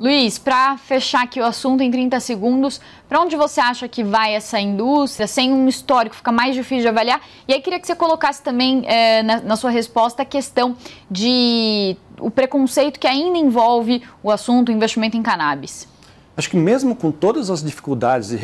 Luiz, para fechar aqui o assunto em 30 segundos, para onde você acha que vai essa indústria? Sem um histórico, fica mais difícil de avaliar. E aí queria que você colocasse também eh, na, na, sua resposta a questão de o preconceito que ainda envolve o assunto investimento em cannabis. Acho que mesmo com todas as dificuldades de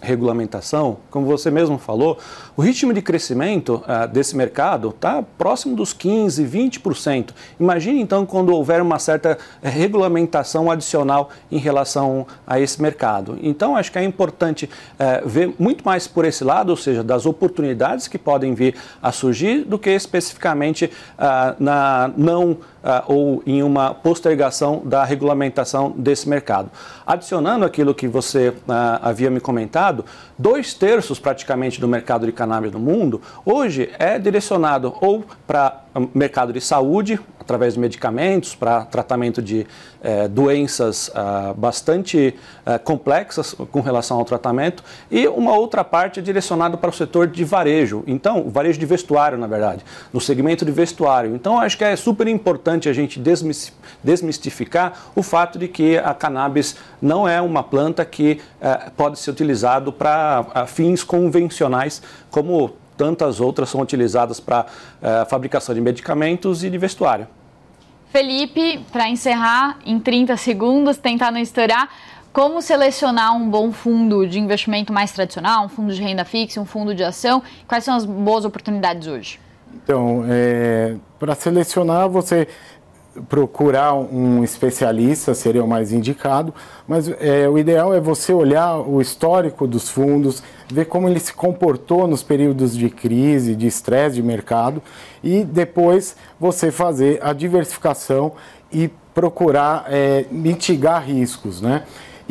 regulamentação, como você mesmo falou, o ritmo de crescimento ah, desse mercado está próximo dos 15%, 20%. Imagine então quando houver uma certa eh, regulamentação adicional em relação a esse mercado. Então, acho que é importante eh, ver muito mais por esse lado, ou seja, das oportunidades que podem vir a surgir, do que especificamente ah, na não ah, ou em uma postergação da regulamentação desse mercado. Adicionando aquilo que você ah, havia me comentado, dois terços praticamente do mercado de cannabis no mundo hoje é direcionado ou para hum, mercado de saúde, através de medicamentos, para tratamento de eh, doenças ah, bastante eh, complexas com relação ao tratamento, e uma outra parte é direcionada para o setor de varejo, então, varejo de vestuário, na verdade, no segmento de vestuário. Então, acho que é super importante a gente desmistificar o fato de que a cannabis não é uma planta que eh, pode ser utilizado para eh, fins convencionais, como tantas outras são utilizadas para eh, fabricação de medicamentos e de vestuário. Felipe, para encerrar, em 30 segundos, tentar não estourar, como selecionar um bom fundo de investimento mais tradicional, um fundo de renda fixa, um fundo de ação? Quais são as boas oportunidades hoje? Então, é, eh, para selecionar, você procurar um especialista seria o mais indicado, mas é, o ideal é você olhar o histórico dos fundos, ver como ele se comportou nos períodos de crise, de estresse de mercado e depois você fazer a diversificação e procurar é, mitigar riscos, né?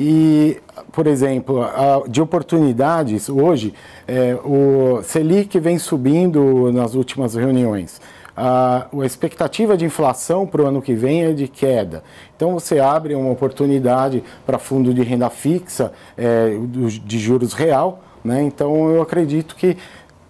E, por exemplo, de oportunidades, hoje é, o Selic vem subindo nas últimas reuniões a, expectativa de inflação para o ano que vem é de queda. Então você abre uma oportunidade para fundo de renda fixa, é, de juros real, né? Então eu acredito que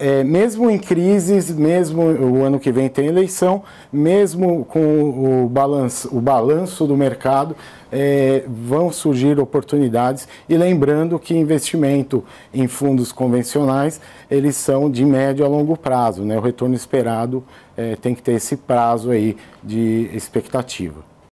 é, mesmo em crises, mesmo o ano que vem tem eleição, mesmo com o balanço, o balanço do mercado, é, vão surgir oportunidades. E lembrando que investimento em fundos convencionais, eles são de médio a longo prazo. Né? O retorno esperado é, tem que ter esse prazo aí de expectativa.